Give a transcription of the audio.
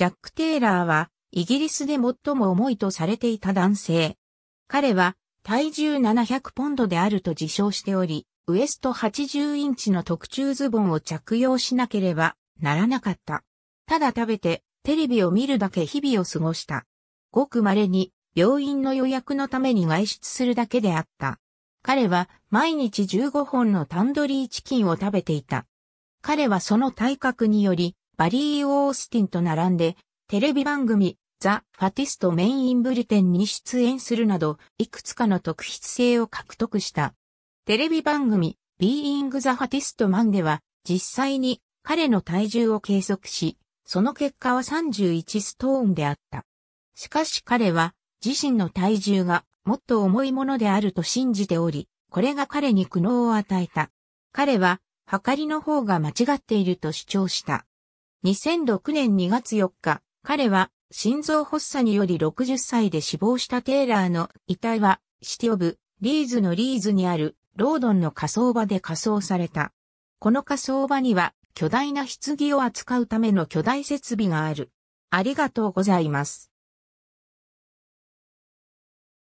ジャック・テイラーは、イギリスで最も重いとされていた男性。彼は、体重700ポンドであると自称しており、ウエスト80インチの特注ズボンを着用しなければならなかった。ただ食べて、テレビを見るだけ日々を過ごした。ごく稀に、病院の予約のために外出するだけであった。彼は毎日15本のタンドリーチキンを食べていた。彼はその体格により、バリー・オースティンと並んで、テレビ番組、ザ・ファティスト・メイン・イン・ブリテンに出演するなど、いくつかの特筆性を獲得した。テレビ番組、ビーイング・ザ・ファティスト・マンでは、実際に彼の体重を計測し、その結果は31ストーンであった。しかし彼は自身の体重がもっと重いものであると信じており、これが彼に苦悩を与えた。彼は、測りの方が間違っていると主張した。2006年2月4日、彼は心臓発作により60歳で死亡したテイラーの遺体はシティオブ・リーズのリーズにあるロードンの火葬場で火葬された。この火葬場には巨大な棺を扱うための巨大設備がある。ありがとうございます。